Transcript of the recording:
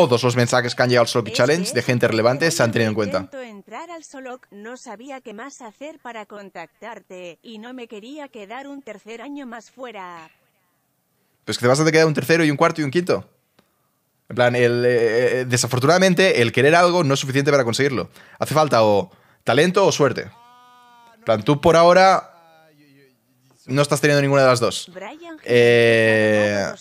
Todos los mensajes que han llegado al Solok Challenge de gente relevante se han tenido en cuenta. entrar al no sabía qué más hacer para contactarte y no me quería quedar un tercer año más fuera. Pues que te vas a quedar un tercero y un cuarto y un quinto. En plan, el, eh, eh, desafortunadamente, el querer algo no es suficiente para conseguirlo. Hace falta o talento o suerte. En plan, tú por ahora no estás teniendo ninguna de las dos. Eh...